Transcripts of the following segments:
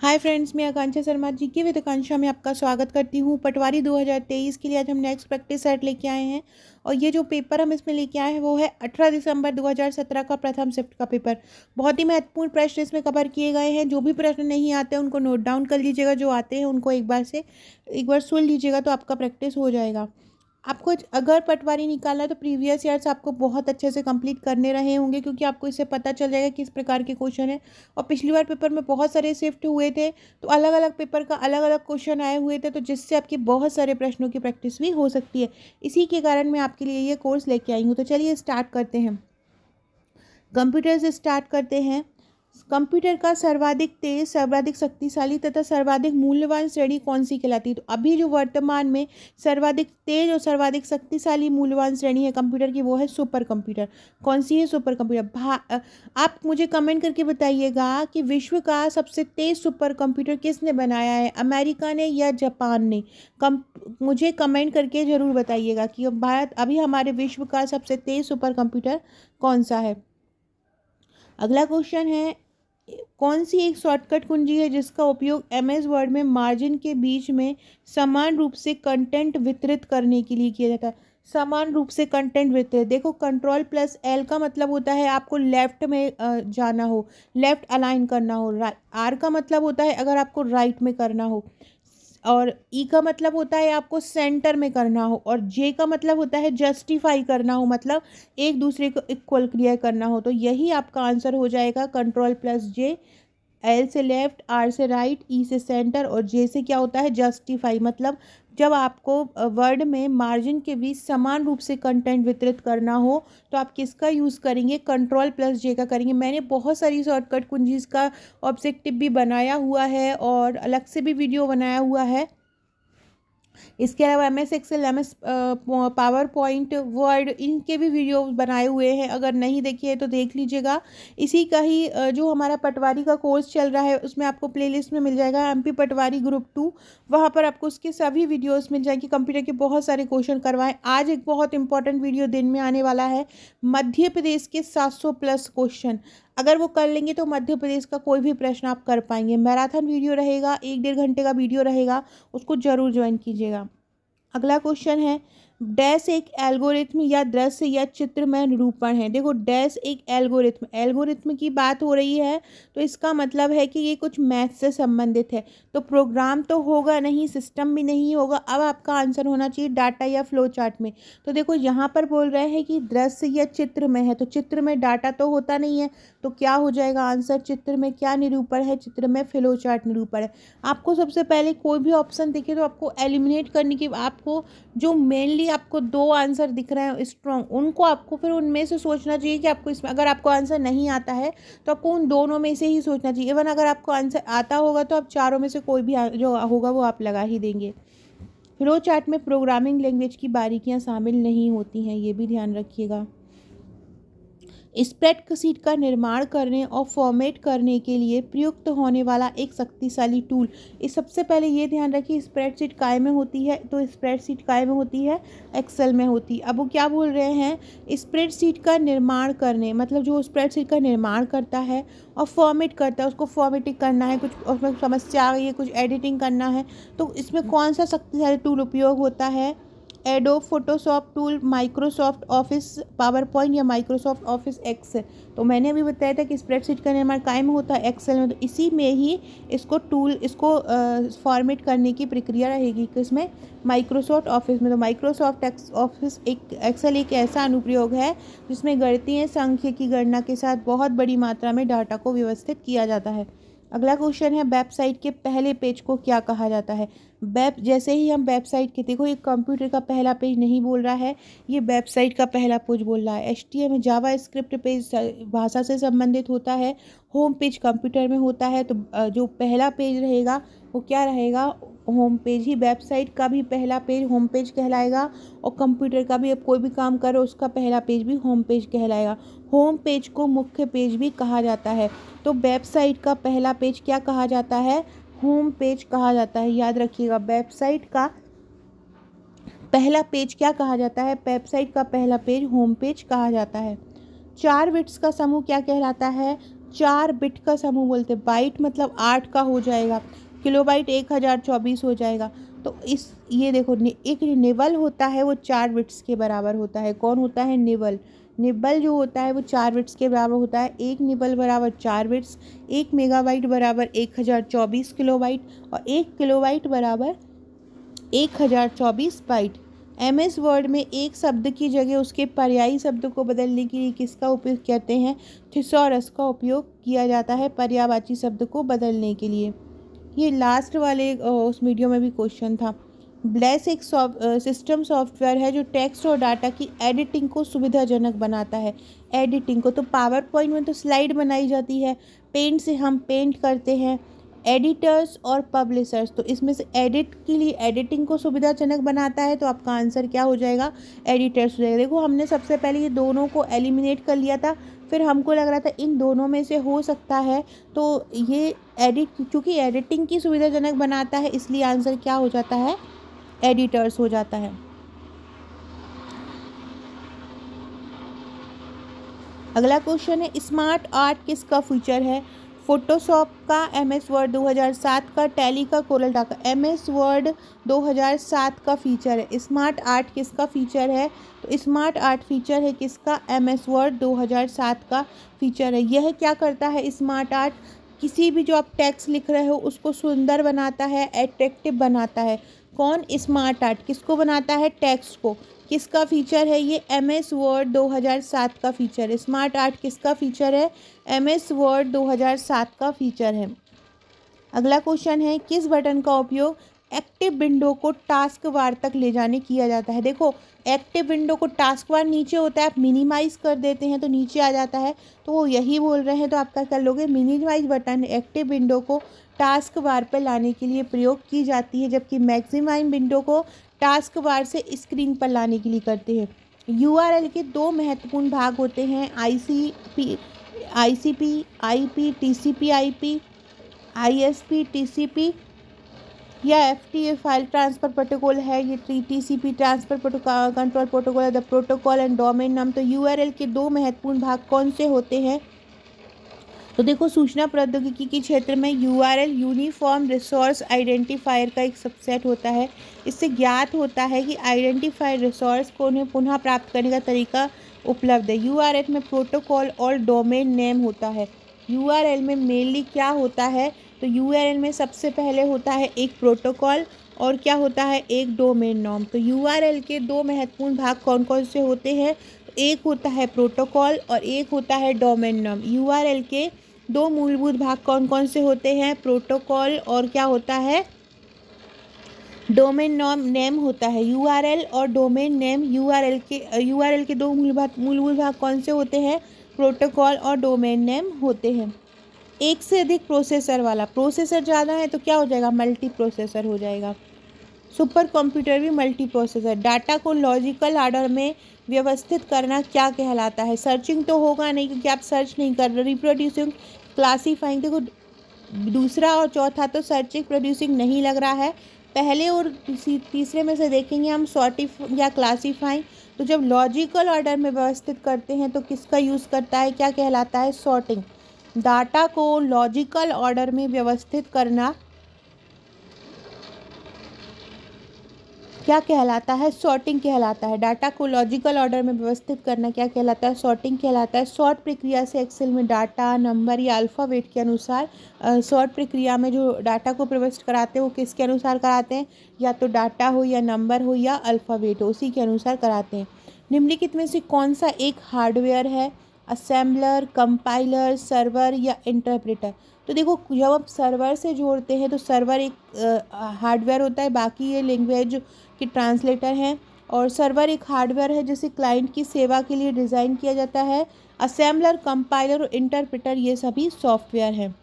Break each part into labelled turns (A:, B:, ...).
A: hi friends मैं आकांक्षा शर्मा जी की with आकांक्षा में आपका स्वागत करती हूँ पटवारी 2023 के लिए आज हम नेक्स्ट प्रैक्टिस सेट लेके आए हैं और ये जो पेपर हम इसमें लेके आए हैं वो है 18 दिसंबर 2017 का प्रथम शिफ्ट का पेपर बहुत ही महत्वपूर्ण प्रश्न इसमें कवर किए गए हैं जो भी प्रश्न नहीं आते उनको नोट डाउन कर लीजिएगा जो आते हैं उनको एक बार से एक बार सुन लीजिएगा तो आपका प्रैक्टिस हो जाएगा आपको अगर पटवारी निकालना है तो प्रीवियस ईयर्स आपको बहुत अच्छे से कंप्लीट करने रहे होंगे क्योंकि आपको इससे पता चल जाएगा किस प्रकार के क्वेश्चन हैं और पिछली बार पेपर में बहुत सारे शिफ्ट हुए थे तो अलग अलग पेपर का अलग अलग क्वेश्चन आए हुए थे तो जिससे आपकी बहुत सारे प्रश्नों की प्रैक्टिस भी हो सकती है इसी के कारण मैं आपके लिए ये कोर्स लेके आई हूँ तो चलिए स्टार्ट करते हैं कंप्यूटर से स्टार्ट करते हैं कंप्यूटर का सर्वाधिक तेज सर्वाधिक शक्तिशाली तथा सर्वाधिक मूल्यवान श्रेणी कौन सी कहलाती है तो अभी जो वर्तमान में सर्वाधिक तेज और सर्वाधिक शक्तिशाली मूल्यवान श्रेणी है कंप्यूटर की वो है सुपर कंप्यूटर कौन सी है सुपर कंप्यूटर आप मुझे कमेंट करके बताइएगा कि विश्व का सबसे तेज सुपर कंप्यूटर किसने बनाया है अमेरिका ने या जापान ने कम मुझे कमेंट करके ज़रूर बताइएगा कि भारत अभी हमारे विश्व का सबसे तेज सुपर कंप्यूटर कौन सा है अगला क्वेश्चन है कौन सी एक शॉर्टकट कुंजी है जिसका उपयोग एम एस वर्ड में मार्जिन के बीच में समान रूप से कंटेंट वितरित करने के लिए किया जाता है समान रूप से कंटेंट वितरित देखो कंट्रोल प्लस एल का मतलब होता है आपको लेफ्ट में जाना हो लेफ्ट अलाइन करना हो आर का मतलब होता है अगर आपको राइट में करना हो और ई e का मतलब होता है आपको सेंटर में करना हो और जे का मतलब होता है जस्टिफाई करना हो मतलब एक दूसरे को इक्वल क्लियर करना हो तो यही आपका आंसर हो जाएगा कंट्रोल प्लस जे एल से लेफ्ट आर से राइट ई e से सेंटर और जे से क्या होता है जस्टिफाई मतलब जब आपको वर्ड में मार्जिन के बीच समान रूप से कंटेंट वितरित करना हो तो आप किसका यूज़ करेंगे कंट्रोल प्लस जे का करेंगे मैंने बहुत सारी शॉर्टकट कुंजीज़ का ऑब्जेक्टिव भी बनाया हुआ है और अलग से भी वीडियो बनाया हुआ है इसके अलावा M S Excel M S PowerPoint Word इनके भी वीडियो बनाए हुए हैं अगर नहीं देखिए तो देख लीजिएगा इसी का ही जो हमारा पटवारी का कोर्स चल रहा है उसमें आपको प्लेलिस्ट में मिल जाएगा एमपी पटवारी ग्रुप टू वहाँ पर आपको उसके सभी वीडियोस मिल जाएंगे कंप्यूटर के बहुत सारे क्वेश्चन करवाएं आज एक बहुत इंपॉर्टेंट वीडियो दिन में आने वाला है मध्य प्रदेश के सौ प्लस क्वेश्चन अगर वो कर लेंगे तो मध्य प्रदेश का कोई भी प्रश्न आप कर पाएंगे मैराथन वीडियो रहेगा एक डेढ़ घंटे का वीडियो रहेगा उसको ज़रूर ज्वाइन कीजिएगा अगला क्वेश्चन है डैश एक एल्गोरिथ्म या दृश्य या चित्रमय निरूपण है देखो डैश एक एल्गोरिथम एल्गोरिथ्म की बात हो रही है तो इसका मतलब है कि ये कुछ मैथ से संबंधित है तो प्रोग्राम तो होगा नहीं सिस्टम भी नहीं होगा अब आपका आंसर होना चाहिए डाटा या फ्लो चार्ट में तो देखो यहाँ पर बोल रहे हैं कि दृश्य या चित्र में है तो चित्र में डाटा तो होता नहीं है तो क्या हो जाएगा आंसर चित्र में क्या निरूपण है चित्र में फ्लो चार्ट निरूपण है आपको सबसे पहले कोई भी ऑप्शन देखे तो आपको एलिमिनेट करने की आपको जो मेनली भी आपको दो आंसर दिख रहे हैं स्ट्रॉन्ग उनको आपको फिर उनमें से सोचना चाहिए कि आपको इसमें अगर आपको आंसर नहीं आता है तो आपको उन दोनों में से ही सोचना चाहिए इवन अगर आपको आंसर आता होगा तो आप चारों में से कोई भी जो होगा वो आप लगा ही देंगे फ्लो चार्ट में प्रोग्रामिंग लैंग्वेज की बारीकियाँ शामिल नहीं होती हैं ये भी ध्यान रखिएगा सीट का निर्माण करने और फॉर्मेट करने के लिए प्रयुक्त होने वाला एक शक्तिशाली टूल इस सबसे पहले ये ध्यान रखिए स्प्रेड शीट काय में होती है तो स्प्रेड शीट काय में होती है एक्सेल में होती है अब वो क्या बोल रहे हैं स्प्रेड सीट का निर्माण करने मतलब जो स्प्रेड शीट का निर्माण करता है और फॉर्मेट करता है उसको फॉर्मेटिंग करना है कुछ उसमें समस्या आ गई है कुछ एडिटिंग करना है तो इसमें कौन सा शक्तिशाली टूल उपयोग होता है Adobe Photoshop tool Microsoft Office PowerPoint या माइक्रोसॉफ्ट ऑफिस एक्सेल तो मैंने अभी बताया था कि स्प्रेडशीट का निर्माण कायम होता है एक्सेल में तो इसी में ही इसको टूल इसको फॉर्मेट करने की प्रक्रिया रहेगी कि इसमें माइक्रोसॉफ्ट ऑफिस में तो माइक्रोसॉफ्ट ऑफिस एक एक्सेल एक ऐसा अनुप्रयोग है जिसमें गणतीय संख्या की गणना के साथ बहुत बड़ी मात्रा में डाटा को व्यवस्थित किया जाता है अगला क्वेश्चन है वेबसाइट के पहले पेज को क्या कहा जाता है वेब जैसे ही हम वेबसाइट के देखो ये कंप्यूटर का पहला पेज नहीं बोल रहा है ये वेबसाइट का पहला पेज बोल रहा है H T M JavaScript page भाषा से संबंधित होता है होम पेज कंप्यूटर में होता है तो जो पहला पेज रहेगा वो क्या रहेगा होम पेज ही वेबसाइट का भी पहला पेज होम पेज कहलाएगा और कंप्यूटर का भी अब कोई भी काम करो उसका पहला पेज भी होम पेज कहलाएगा होम पेज को मुख्य पेज भी कहा जाता है तो वेबसाइट का पहला पेज क्या कहा जाता है होम पेज कहा जाता है याद रखिएगा वेबसाइट का पहला पेज क्या कहा जाता है वेबसाइट का पहला पेज होम पेज कहा जाता है चार बिट्स का समूह क्या कहलाता है चार बिट का समूह बोलते हैं बाइट मतलब आठ का हो जाएगा किलोबाइट एक हज़ार चौबीस हो जाएगा तो इस ये देखो एक निवल होता है वो चार बिट्स के बराबर होता है कौन होता है निवल निबल जो होता है वो चार विट्स के बराबर होता है एक निबल बराबर चार विट्स एक मेगावाइट बराबर एक हज़ार चौबीस वाइट और एक किलोवाइट बराबर एक हज़ार चौबीस बाइट एम एस वर्ड में एक शब्द की जगह उसके पर्यायी शब्द को बदलने के लिए किसका उपयोग कहते हैं थिसोरस का उपयोग किया जाता है पर्यावाची शब्द को बदलने के लिए ये लास्ट वाले उस वीडियो में भी क्वेश्चन था ब्लेस एक सिस्टम सॉफ्टवेयर है जो टेक्स्ट और डाटा की एडिटिंग को सुविधाजनक बनाता है एडिटिंग को तो पावर पॉइंट में तो स्लाइड बनाई जाती है पेंट से हम पेंट करते हैं एडिटर्स और पब्लिशर्स तो इसमें से एडिट के लिए एडिटिंग को सुविधाजनक बनाता है तो आपका आंसर क्या हो जाएगा एडिटर्स हो जाएगा देखो हमने सबसे पहले ये दोनों को एलिमिनेट कर लिया था फिर हमको लग रहा था इन दोनों में से हो सकता है तो ये एडिट क्योंकि एडिटिंग की सुविधाजनक बनाता है इसलिए आंसर क्या हो जाता है एडिटर्स हो जाता है अगला क्वेश्चन है स्मार्ट आर्ट किसका फीचर है फोटोशॉप का एम एस वर्ड 2007 का टैली का कोरल डा का एम एस वर्ड 2007 का फीचर है स्मार्ट आर्ट किसका फीचर है तो स्मार्ट आर्ट फीचर है किसका एम एस वर्ड 2007 का फीचर है यह क्या करता है स्मार्ट आर्ट किसी भी जो आप टैक्स लिख रहे हो उसको सुंदर बनाता है एट्रैक्टिव बनाता है कौन स्मार्ट आर्ट किसको बनाता है टैक्स को किसका फीचर है ये एम एस वर्ड दो हज़ार सात का फीचर है स्मार्ट आर्ट किसका फीचर है एम एस वर्ड दो हज़ार सात का फीचर है अगला क्वेश्चन है किस बटन का उपयोग एक्टिव विंडो को टास्क वार तक ले जाने किया जाता है देखो एक्टिव विंडो को टास्क वार नीचे होता है आप मिनिमाइज़ कर देते हैं तो नीचे आ जाता है तो वो यही बोल रहे हैं तो आप क्या कर लोगे मिनिमाइज बटन एक्टिव विंडो को टास्क वार पर लाने के लिए प्रयोग की जाती है जबकि मैक्सिमाइम विंडो को टास्क वार से स्क्रीन पर लाने के लिए करते हैं यू के दो महत्वपूर्ण भाग होते हैं I C P I C P I P T C P I P I S P T C P या F T A file transfer protocol है ये T T C P transfer control protocol है the protocol and domain नाम तो you R L के दो महत्वपूर्ण भाग कौन से होते हैं तो देखो सूचना प्रौद्योगिकी के क्षेत्र में U R L uniform resource identifier का एक सबसेट होता है इससे ज्ञात होता है कि आइडेंटिफायर रिसोर्स को उन्हें पुनः प्राप्त करने का तरीका उपलब्ध है यू आर एल में प्रोटोकॉल और डोमेन नेम होता है यू आर एल में मेनली क्या होता है तो यू में सबसे पहले होता है एक प्रोटोकॉल और क्या होता है एक डोमेन नॉम तो यू के दो महत्वपूर्ण भाग कौन कौन से होते हैं एक होता है प्रोटोकॉल और एक होता है डोमेन नॉम यू के दो मूलभूत भाग कौन कौन से होते हैं प्रोटोकॉल और क्या होता है डोमेन नॉम नेम होता है यू और डोमेन नेम यू के यू के दो मूलभूत मूलभूत भाग कौन से होते हैं प्रोटोकॉल और डोमेन नेम होते हैं एक से अधिक प्रोसेसर वाला प्रोसेसर ज़्यादा है तो क्या हो जाएगा मल्टी प्रोसेसर हो जाएगा सुपर कंप्यूटर भी मल्टी प्रोसेसर डाटा को लॉजिकल आर्डर में व्यवस्थित करना क्या कहलाता है सर्चिंग तो होगा नहीं क्योंकि आप सर्च नहीं कर रहे रिप्रोड्यूसिंग क्लासीफाइंग देखो दूसरा और चौथा तो सर्चिंग प्रोड्यूसिंग नहीं लग रहा है पहले और तीसरे में से देखेंगे हम सॉर्टिफ या क्लासीफाइंग तो जब लॉजिकल ऑर्डर में व्यवस्थित करते हैं तो किसका यूज़ करता है क्या कहलाता है सॉर्टिंग डाटा को लॉजिकल ऑर्डर में व्यवस्थित करना क्या कहलाता है सॉर्टिंग कहलाता है डाटा को लॉजिकल ऑर्डर में व्यवस्थित करना क्या कहलाता है सॉर्टिंग कहलाता है सॉर्ट प्रक्रिया से एक्सेल में डाटा नंबर या अल्फ़ावेट के अनुसार सॉर्ट प्रक्रिया में जो डाटा को प्रविष्ट कराते हैं वो किसके अनुसार कराते हैं या तो डाटा हो या नंबर हो या अल्फ़ावेट हो उसी के अनुसार कराते हैं निम्नलिखित में से कौन सा एक हार्डवेयर है असेंबलर कंपाइलर सर्वर या इंटरप्रेटर तो देखो जब आप सर्वर से जोड़ते हैं तो सर्वर एक हार्डवेयर होता है बाकी ये लैंग्वेज के ट्रांसलेटर हैं और सर्वर एक हार्डवेयर है जिसे क्लाइंट की सेवा के लिए डिज़ाइन किया जाता है असेंबलर कंपाइलर और इंटरप्रेटर ये सभी सॉफ्टवेयर हैं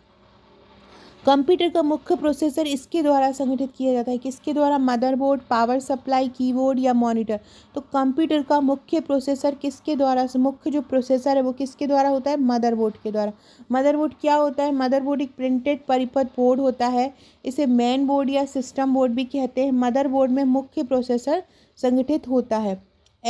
A: कंप्यूटर का मुख्य प्रोसेसर इसके द्वारा संगठित किया जाता है किसके द्वारा मदरबोर्ड पावर सप्लाई कीबोर्ड या मॉनिटर तो कंप्यूटर का मुख्य प्रोसेसर किसके द्वारा मुख्य जो प्रोसेसर है वो किसके द्वारा होता है मदरबोर्ड के द्वारा मदरबोर्ड क्या होता है मदरबोर्ड एक प्रिंटेड परिपथ बोर्ड होता है इसे मेन बोर्ड या सिस्टम बोर्ड भी कहते हैं मदर में मुख्य प्रोसेसर संगठित होता है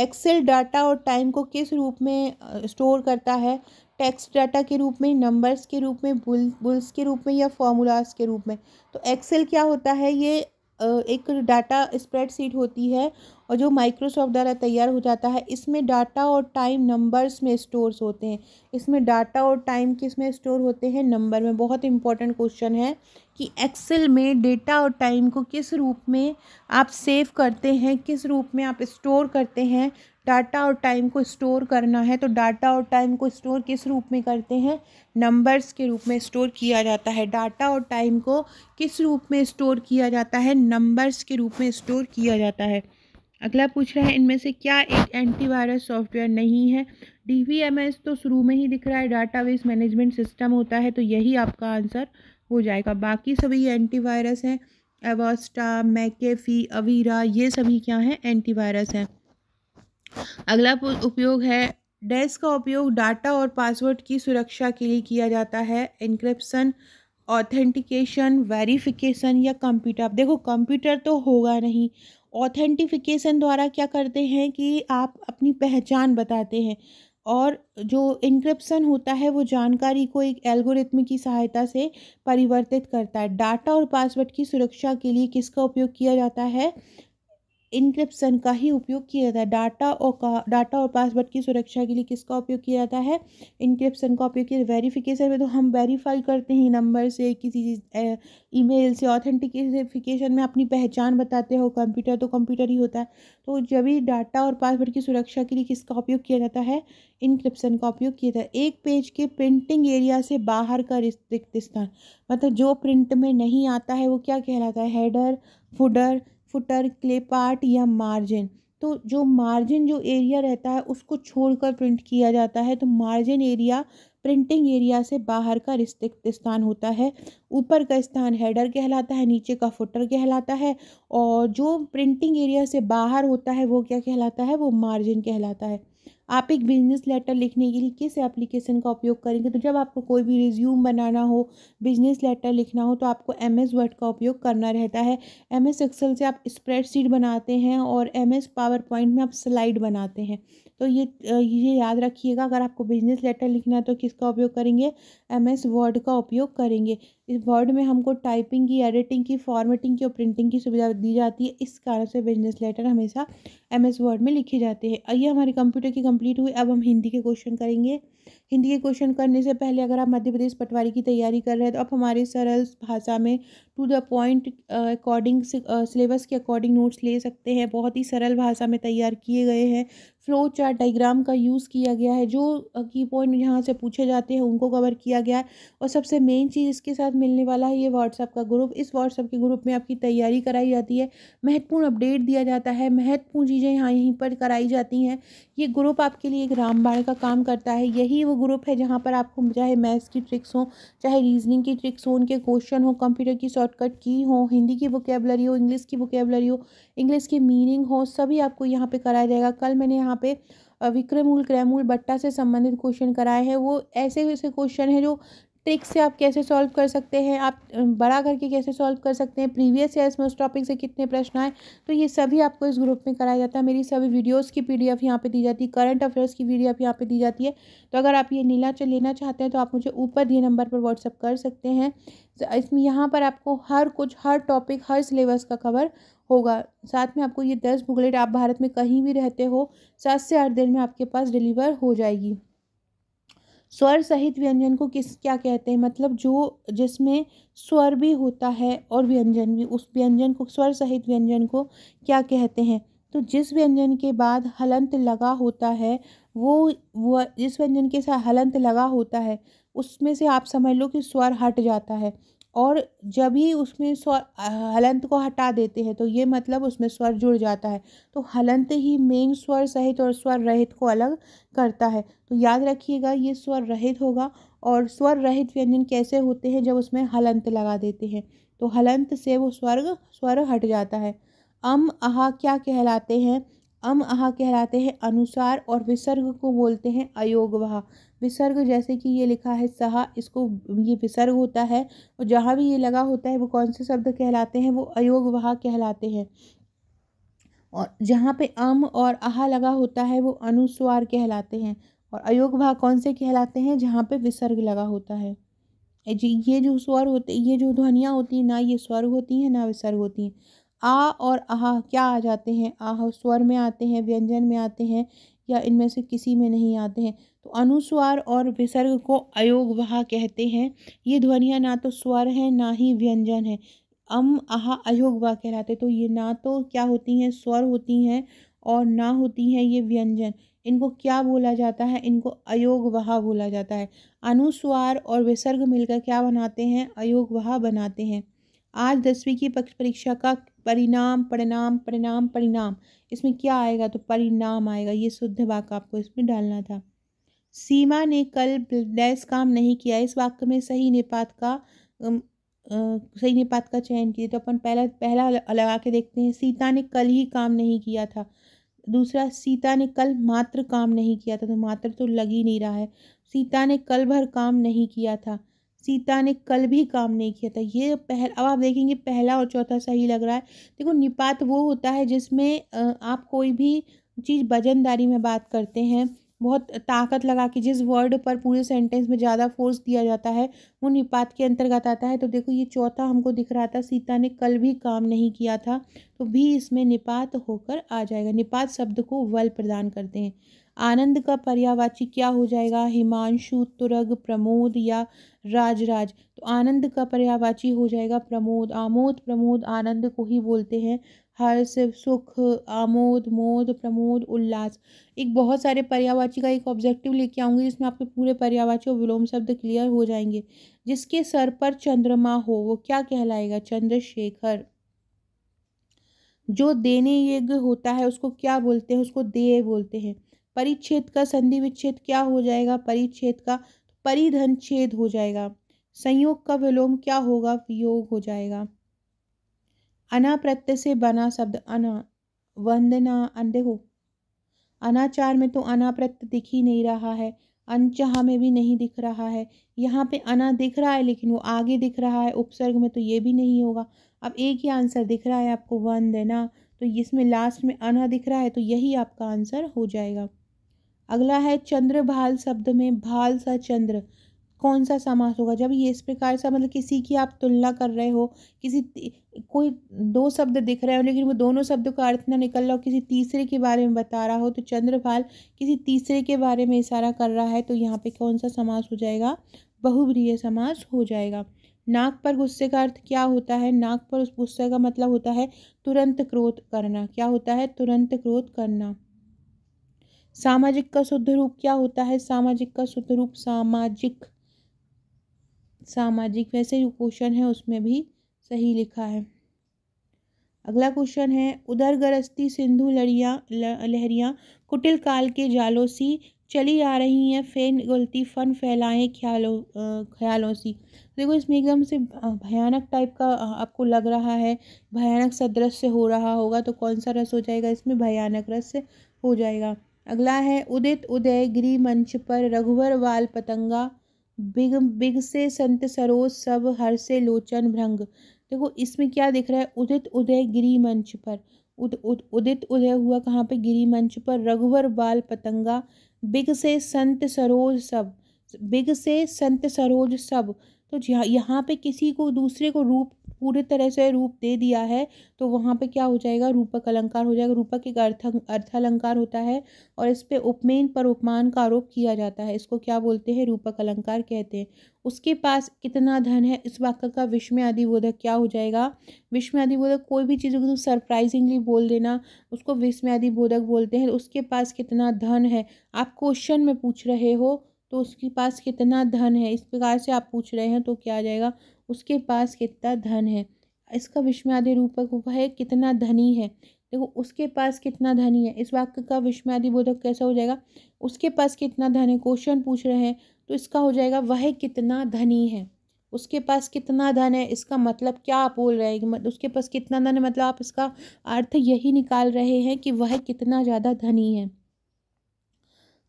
A: एक्सेल डाटा और टाइम को किस रूप में स्टोर करता है टेक्स्ट डाटा के रूप में नंबर्स के रूप में बुल बुल्स के रूप में या फॉर्मूलाज के रूप में तो एक्सेल क्या होता है ये एक डाटा स्प्रेडशीट होती है और जो माइक्रोसॉफ्ट द्वारा तैयार हो जाता है इसमें डाटा और टाइम नंबर्स में स्टोर्स होते हैं इसमें डाटा और टाइम किस में स्टोर होते हैं नंबर में बहुत इंपॉर्टेंट क्वेश्चन है कि एक्सेल में डेटा और टाइम को किस रूप में आप सेव करते हैं किस रूप में आप स्टोर करते हैं डाटा और टाइम को स्टोर करना है तो डाटा और टाइम को स्टोर किस रूप में करते हैं नंबर्स के रूप में स्टोर किया जाता है डाटा और टाइम को किस रूप में स्टोर किया जाता है नंबर्स के रूप में स्टोर किया जाता है अगला पूछ रहा है इनमें से क्या एक एंटीवायरस सॉफ्टवेयर नहीं है डी तो शुरू में ही दिख रहा है डाटाबेस मैनेजमेंट सिस्टम होता है तो यही आपका आंसर हो जाएगा बाकी सभी एंटीवायरस हैं एवोस्टा मैकेफी अवीरा ये सभी क्या हैं एंटीवायरस हैं अगला उपयोग है डेस्क का उपयोग डाटा और पासवर्ड की सुरक्षा के लिए किया जाता है इनक्रिप्सन ऑथेंटिकेशन वेरिफिकेशन या कंप्यूटर आप देखो कंप्यूटर तो होगा नहीं ऑथेंटिफिकेशन द्वारा क्या करते हैं कि आप अपनी पहचान बताते हैं और जो इंक्रिप्सन होता है वो जानकारी को एक एल्गोरिथम की सहायता से परिवर्तित करता है डाटा और पासवर्ड की सुरक्षा के लिए किसका उपयोग किया जाता है इनक्रिप्सन का ही उपयोग किया जाता है डाटा और का डाटा और पासवर्ड की सुरक्षा के लिए किसका उपयोग किया जाता है इनक्रिप्सन का उपयोग किया वेरीफिकेशन में तो हम वेरीफाई करते हैं नंबर से किसी चीज़ ईमेल से ऑथेंटिकेशन में अपनी पहचान बताते हो कंप्यूटर तो कंप्यूटर ही होता है तो जब भी डाटा और पासवर्ड की सुरक्षा के लिए किसका उपयोग किया जाता है इनक्रिप्सन का उपयोग किया जाता है एक पेज के प्रिंटिंग एरिया से बाहर का रिक्त स्थान मतलब जो प्रिंट में नहीं आता है वो क्या कहलाता है हेडर फुडर फुटर क्ले पार्ट या मार्जिन तो जो मार्जिन जो एरिया रहता है उसको छोड़कर प्रिंट किया जाता है तो मार्जिन एरिया प्रिंटिंग एरिया से बाहर का रिस्तिक स्थान होता है ऊपर का स्थान हेडर कहलाता है नीचे का फुटर कहलाता है और जो प्रिंटिंग एरिया से बाहर होता है वो क्या कहलाता है वो मार्जिन कहलाता है आप एक बिज़नेस लेटर लिखने के लिए किस एप्लीकेशन का उपयोग करेंगे तो जब आपको कोई भी रिज्यूम बनाना हो बिज़नेस लेटर लिखना हो तो आपको एम एस वर्ड का उपयोग करना रहता है एम एस एक्सेल से आप स्प्रेडशीट बनाते हैं और एम एस पावर पॉइंट में आप स्लाइड बनाते हैं तो ये ये याद रखिएगा अगर आपको बिजनेस लेटर लिखना है तो किसका उपयोग करेंगे एम एस वर्ड का उपयोग करेंगे इस वर्ड में हमको टाइपिंग की एडिटिंग की फॉर्मेटिंग की और प्रिंटिंग की सुविधा दी जाती है इस कारण से बिजनेस लेटर हमेशा एम एस वर्ड में लिखे जाते हैं आइए हमारे कंप्यूटर की कंप्लीट हुई अब हम हिंदी के क्वेश्चन करेंगे हिंदी के क्वेश्चन करने से पहले अगर आप मध्य प्रदेश पटवारी की तैयारी कर रहे हैं तो आप हमारे सरल भाषा में to the point according syllabus के अकॉर्डिंग नोट्स ले सकते हैं बहुत ही सरल भाषा में तैयार किए गए हैं फ्लो चार्ट डाइग्राम का यूज़ किया गया है जो की पॉइंट यहाँ से पूछे जाते हैं उनको कवर किया गया है और सबसे मेन चीज़ इसके साथ मिलने वाला है ये व्हाट्सअप का ग्रुप इस व्हाट्सअप के ग्रुप में आपकी तैयारी कराई जाती है महत्वपूर्ण अपडेट दिया जाता है महत्वपूर्ण चीज़ें यहाँ यहीं पर कराई जाती हैं ये ग्रुप आपके लिए एक रामबाण का काम करता है यही वो ग्रुप है जहाँ पर आपको चाहे मैथ्स की ट्रिक्स हों चाहे रीजनिंग की ट्रिक्स हों उनके क्वेश्चन हो कंप्यूटर की शॉर्टकट की हो हिंदी की वोकेबलरी हो इंग्लिश की वोकेबलरी हो इंग्लिश की मीनिंग हो सभी आपको यहाँ पर कराया जाएगा कल मैंने यहाँ यहाँ पे विक्रमूल क्रैमूल बट्टा से संबंधित क्वेश्चन कराए हैं वो ऐसे वैसे क्वेश्चन हैं जो ट्रिक से आप कैसे सॉल्व कर सकते हैं आप बड़ा करके कैसे सॉल्व कर सकते हैं प्रीवियस ईयर में उस टॉपिक से कितने प्रश्न आए तो ये सभी आपको इस ग्रुप में कराया जाता है मेरी सभी वीडियोस की पी डी एफ यहाँ पर दी जाती है करंट अफेयर्स की पी यहाँ पे दी जाती है तो अगर आप ये नीला लेना चाहते हैं तो आप मुझे ऊपर दिए नंबर पर व्हाट्सअप कर सकते हैं इसमें यहाँ पर आपको हर कुछ हर टॉपिक हर सिलेबस का कवर होगा साथ में आपको ये दस बुकलेट आप भारत में कहीं भी रहते हो सात से आठ दिन में आपके पास डिलीवर हो जाएगी स्वर सहित व्यंजन को किस क्या कहते हैं मतलब जो जिसमें स्वर भी होता है और व्यंजन भी उस व्यंजन को स्वर सहित व्यंजन को क्या कहते हैं तो जिस व्यंजन के बाद हलंत लगा होता है वो वह जिस व्यंजन के साथ हलंत लगा होता है उसमें से आप समझ लो कि स्वर हट जाता है और जब ही उसमें स्वर हलंत को हटा देते हैं तो ये मतलब उसमें स्वर जुड़ जाता है तो हलंत ही मेन स्वर सहित और स्वर रहित को अलग करता है तो याद रखिएगा ये स्वर रहित होगा और स्वर रहित व्यंजन कैसे होते हैं जब उसमें हलंत लगा देते हैं तो हलंत से वो स्वर्ग स्वर हट जाता है अम अहा क्या कहलाते हैं अम अहा कहलाते हैं अनुसार और विसर्ग को बोलते हैं अयोग वहा विसर्ग जैसे कि ये लिखा है सहा इसको ये विसर्ग होता है और जहाँ भी ये लगा होता है वो कौन से शब्द कहलाते हैं वो अयोग वहा कहलाते हैं और जहाँ पे अम और आहा लगा होता है वो अनुस्वार कहलाते हैं और अयोग वहा कौन से कहलाते हैं जहाँ पे विसर्ग लगा होता है जी ये जो स्वर होते ये जो ध्वनियाँ होती हैं ना ये स्वर होती हैं ना विसर्ग होती हैं आ और आह क्या आ जाते हैं आह स्वर में आते हैं व्यंजन में आते हैं या इनमें से किसी में नहीं आते हैं तो अनुस्वार और विसर्ग को वहा कहते हैं ये ध्वनियाँ ना तो स्वर हैं ना ही व्यंजन है अम आह वाह कहलाते तो ये ना तो क्या होती हैं स्वर होती हैं और ना होती हैं ये व्यंजन इनको क्या बोला जाता है इनको वहा बोला जाता है अनुस्वार और विसर्ग मिलकर क्या बनाते हैं वहा बनाते हैं आज दसवीं की पक्ष परीक्षा का परिणाम परिणाम परिणाम परिणाम इसमें क्या आएगा तो परिणाम आएगा ये शुद्ध वाक्य आपको इसमें डालना था सीमा ने कल डैस काम नहीं किया इस वाक्य में सही निपात का सही निपात का चयन किया तो अपन पहला पहला लगा के देखते हैं सीता ने कल ही काम नहीं किया था दूसरा सीता ने कल मात्र काम नहीं किया था तो मात्र तो लग ही नहीं रहा है सीता ने कल भर काम नहीं किया था सीता ने कल भी काम नहीं किया था ये पहल अब आप देखेंगे पहला और चौथा सही लग रहा है देखो निपात वो होता है जिसमें आप कोई भी चीज़ वजनदारी में बात करते हैं बहुत ताकत लगा के जिस वर्ड पर पूरे सेंटेंस में ज़्यादा फोर्स दिया जाता है वो निपात के अंतर्गत आता है तो देखो ये चौथा हमको दिख रहा था सीता ने कल भी काम नहीं किया था तो भी इसमें निपात होकर आ जाएगा निपात शब्द को वल प्रदान करते हैं आनंद का पर्यावाची क्या हो जाएगा हिमांशु तुरग प्रमोद या राजराज तो आनंद का पर्यावाची हो जाएगा प्रमोद आमोद प्रमोद आनंद को ही बोलते हैं हर्ष सुख आमोद मोद प्रमोद उल्लास एक बहुत सारे पर्यावाची का एक ऑब्जेक्टिव लेके आऊँगी जिसमें आपके पूरे पर्यावाची और विलोम शब्द क्लियर हो जाएंगे जिसके सर पर चंद्रमा हो वो क्या कहलाएगा चंद्रशेखर जो देने यज्ञ होता है उसको क्या बोलते हैं उसको देय बोलते हैं परिच्छेद का संधि विच्छेद क्या हो जाएगा परिच्छेद का परिधन छेद हो जाएगा संयोग का विलोम क्या होगा वियोग हो जाएगा अना से बना शब्द अना वंदना अंधे हो अनाचार में तो अना दिख ही नहीं रहा है अनचहा में भी नहीं दिख रहा है यहाँ पे अना दिख रहा है लेकिन वो आगे दिख रहा है उपसर्ग में तो ये भी नहीं होगा अब एक ही आंसर दिख रहा है आपको वंदना तो इसमें लास्ट में अना दिख रहा है तो यही आपका आंसर हो जाएगा अगला है चंद्र भाल शब्द में भाल सा चंद्र कौन सा समास होगा जब ये इस प्रकार से मतलब किसी की आप तुलना कर रहे हो किसी कोई दो शब्द दिख रहे हो लेकिन वो दोनों शब्दों का अर्थ ना निकल रहा हो किसी तीसरे के बारे में बता रहा हो तो चंद्रफाल किसी तीसरे के बारे में इशारा कर रहा है तो यहाँ पे कौन सा समास हो जाएगा बहुप्रिय समास हो जाएगा नाक पर गुस्से का अर्थ क्या होता है नाक पर उस गुस्से का मतलब होता है तुरंत क्रोध करना क्या होता है तुरंत क्रोध करना सामाजिक का शुद्ध रूप क्या होता है सामाजिक का शुद्ध रूप सामाजिक सामाजिक वैसे जो क्वेश्चन है उसमें भी सही लिखा है अगला क्वेश्चन है उधर गरस्ती सिंधु लड़ियाँ लहरियाँ कुटिल काल के जालों सी चली आ रही हैं फेन गलती फन फैलाएं ख्यालों ख्यालों सी देखो इसमें एकदम से भयानक टाइप का आपको लग रहा है भयानक सदृश्य हो रहा होगा तो कौन सा रस हो जाएगा इसमें भयानक रस हो जाएगा अगला है उदित उदय गिरी मंच पर रघुवर वाल पतंगा बिग बिग से संत सरोज सब हर से लोचन भ्रंग देखो इसमें क्या दिख रहा है उदित उदय गिरी मंच पर उद, उद, उदित उदय हुआ कहाँ पे गिरी मंच पर रघुवर बाल पतंगा बिग से संत सरोज सब बिग से संत सरोज सब तो यहाँ यहाँ पे किसी को दूसरे को रूप पूरी तरह से रूप दे दिया है तो वहाँ पे क्या हो जाएगा रूपक अलंकार हो जाएगा रूपक एक अर्थ अर्थालंकार होता है और इस पर उपमेन पर उपमान का आरोप किया जाता है इसको क्या बोलते हैं रूपक अलंकार कहते हैं उसके पास कितना धन है इस वाक्य का विश्व आदि बोधक क्या हो जाएगा विश्व आदिबोधक कोई भी चीज़ को तुम तो सरप्राइजिंगली बोल देना उसको विश्व आदिबोधक बोलते हैं उसके पास कितना धन है आप क्वेश्चन में पूछ रहे हो तो उसके पास कितना धन है इस प्रकार से आप पूछ रहे हैं तो क्या आ जाएगा उसके पास कितना धन है इसका विस्मयादि रूपक है कितना धनी है देखो उसके पास कितना धनी है इस वाक्य का विस्मयादि बोधक कैसा हो जाएगा उसके पास कितना धन है क्वेश्चन पूछ रहे हैं तो इसका हो जाएगा वह कितना धनी है उसके पास कितना धन है इसका मतलब क्या आप बोल रहे हैं उसके पास कितना धन है मतलब आप इसका अर्थ यही निकाल रहे हैं कि वह कितना ज़्यादा धनी है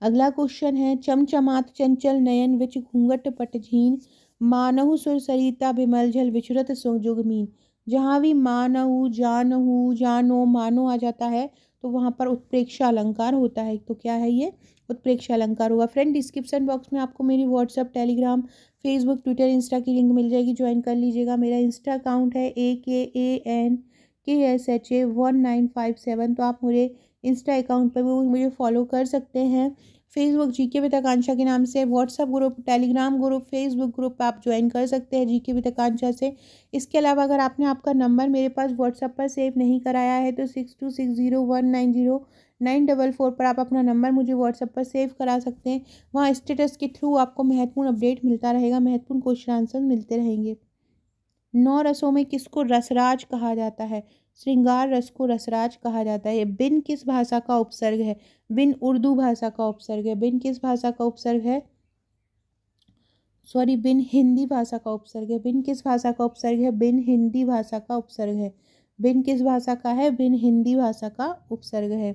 A: अगला क्वेश्चन है चमचमात चंचल नयन विच घूंघट पटझीन मानहु सुर सरिता बिमल झल विचुरत सुगमीन जहाँ भी मानहु जानहु जानो मानो आ जाता है तो वहाँ पर उत्प्रेक्षा अलंकार होता है तो क्या है ये उत्प्रेक्षा अलंकार होगा फ्रेंड डिस्क्रिप्शन बॉक्स में आपको मेरी WhatsApp Telegram Facebook Twitter Insta की लिंक मिल जाएगी ज्वाइन कर लीजिएगा मेरा इंस्टा अकाउंट है A K A N K S H A one nine five seven तो आप मुझे इंस्टा अकाउंट पर भी वो मुझे फॉलो कर सकते हैं फेसबुक जी के विद के नाम से WhatsApp group Telegram group Facebook group आप ज्वाइन कर सकते हैं जी के विद से इसके अलावा अगर आपने आपका नंबर मेरे पास व्हाट्सअप पर सेव नहीं कराया है तो six two six zero one nine zero nine double four पर आप अपना नंबर मुझे व्हाट्सअप पर सेव करा सकते हैं वहाँ स्टेटस के थ्रू आपको महत्वपूर्ण अपडेट मिलता रहेगा महत्वपूर्ण क्वेश्चन आंसर मिलते रहेंगे नौ रसों में किसको रसराज कहा जाता है श्रृंगार रस को रसराज कहा जाता है बिन किस भाषा का उपसर्ग है बिन उर्दू भाषा का उपसर्ग है बिन किस भाषा का उपसर्ग है सॉरी बिन हिंदी भाषा का उपसर्ग है बिन किस भाषा का उपसर्ग है बिन हिंदी भाषा का उपसर्ग है बिन किस भाषा का है बिन हिंदी भाषा का उपसर्ग है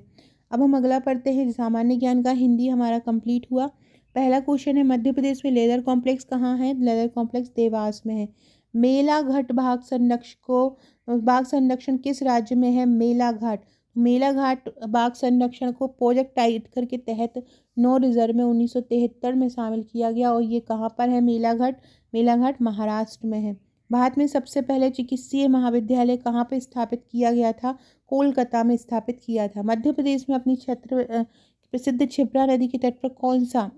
A: अब हम अगला पढ़ते हैं सामान्य ज्ञान का हिंदी हमारा कंप्लीट हुआ पहला क्वेश्चन है मध्य प्रदेश में लेदर कॉम्प्लेक्स कहाँ है लेदर कॉम्प्लेक्स देवास में है मेला घाट बाघ संरक्षण को बाघ संरक्षण किस राज्य में है मेला घाट मेला घाट बाघ संरक्षण को प्रोजेक्ट टाइटकर के तहत नौ रिजर्व में उन्नीस में शामिल किया गया और ये कहाँ पर है मेला घाट मेला घाट महाराष्ट्र में है भारत में सबसे पहले चिकित्सीय महाविद्यालय कहाँ पर स्थापित किया गया था कोलकाता में स्थापित किया था मध्य प्रदेश में अपनी छत्र प्रसिद्ध छिपरा नदी के तट पर कौन सा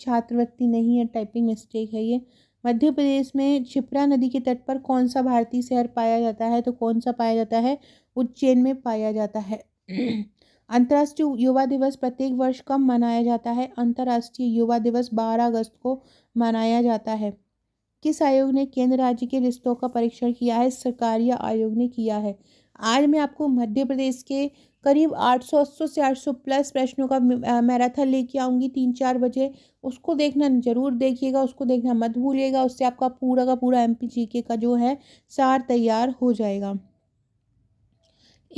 A: छात्रवृत्ति नहीं है टाइपिंग मिस्टेक है ये मध्य प्रदेश में छिपरा नदी के तट पर कौन सा भारतीय शहर पाया जाता है तो कौन सा पाया जाता है उज्जैन में पाया जाता है अंतर्राष्ट्रीय युवा दिवस प्रत्येक वर्ष कब मनाया जाता है अंतर्राष्ट्रीय युवा दिवस बारह अगस्त को मनाया जाता है किस आयोग ने केंद्र राज्य के रिश्तों का परीक्षण किया है सरकारी आयोग ने किया है आज मैं आपको मध्य प्रदेश के करीब 800 से 800 प्लस प्रश्नों का मैराथन लेके आऊँगी तीन चार बजे उसको देखना ज़रूर देखिएगा उसको देखना मत भूलिएगा उससे आपका पूरा का पूरा एम पी का जो है सार तैयार हो जाएगा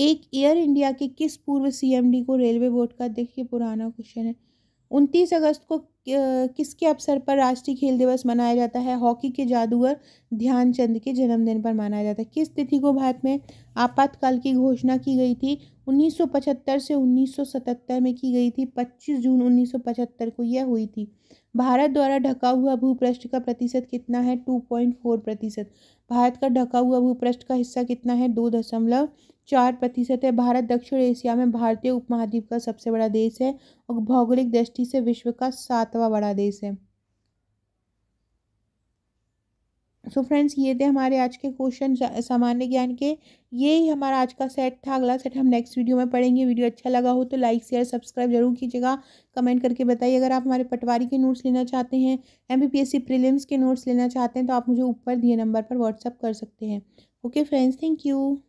A: एक एयर इंडिया के किस पूर्व सीएमडी को रेलवे बोर्ड का देखिए पुराना क्वेश्चन है उनतीस अगस्त को किसके अवसर पर राष्ट्रीय खेल दिवस मनाया जाता है हॉकी के जादूगर ध्यानचंद के जन्मदिन पर मनाया जाता है किस तिथि को भारत में आपातकाल की घोषणा की गई थी 1975 से 1977 में की गई थी 25 जून 1975 को यह हुई थी भारत द्वारा ढका हुआ भूपृष्ठ का प्रतिशत कितना है 2.4 प्रतिशत भारत का ढका हुआ भूपृष्ठ का हिस्सा कितना है दो दशमलव चार प्रतिशत है भारत दक्षिण एशिया में भारतीय उपमहाद्वीप का सबसे बड़ा देश है और भौगोलिक दृष्टि से विश्व का सातवां बड़ा देश है सो so फ्रेंड्स ये थे हमारे आज के क्वेश्चन सामान्य ज्ञान के ये ही हमारा आज का सेट था अगला सेट हम नेक्स्ट वीडियो में पढ़ेंगे वीडियो अच्छा लगा हो तो लाइक शेयर सब्सक्राइब जरूर कीजिएगा कमेंट करके बताइए अगर आप हमारे पटवारी के नोट्स लेना चाहते हैं एम बी प्रीलिम्स के नोट्स लेना चाहते हैं तो आप मुझे ऊपर दिए नंबर पर व्हाट्सअप कर सकते हैं ओके फ्रेंड्स थैंक यू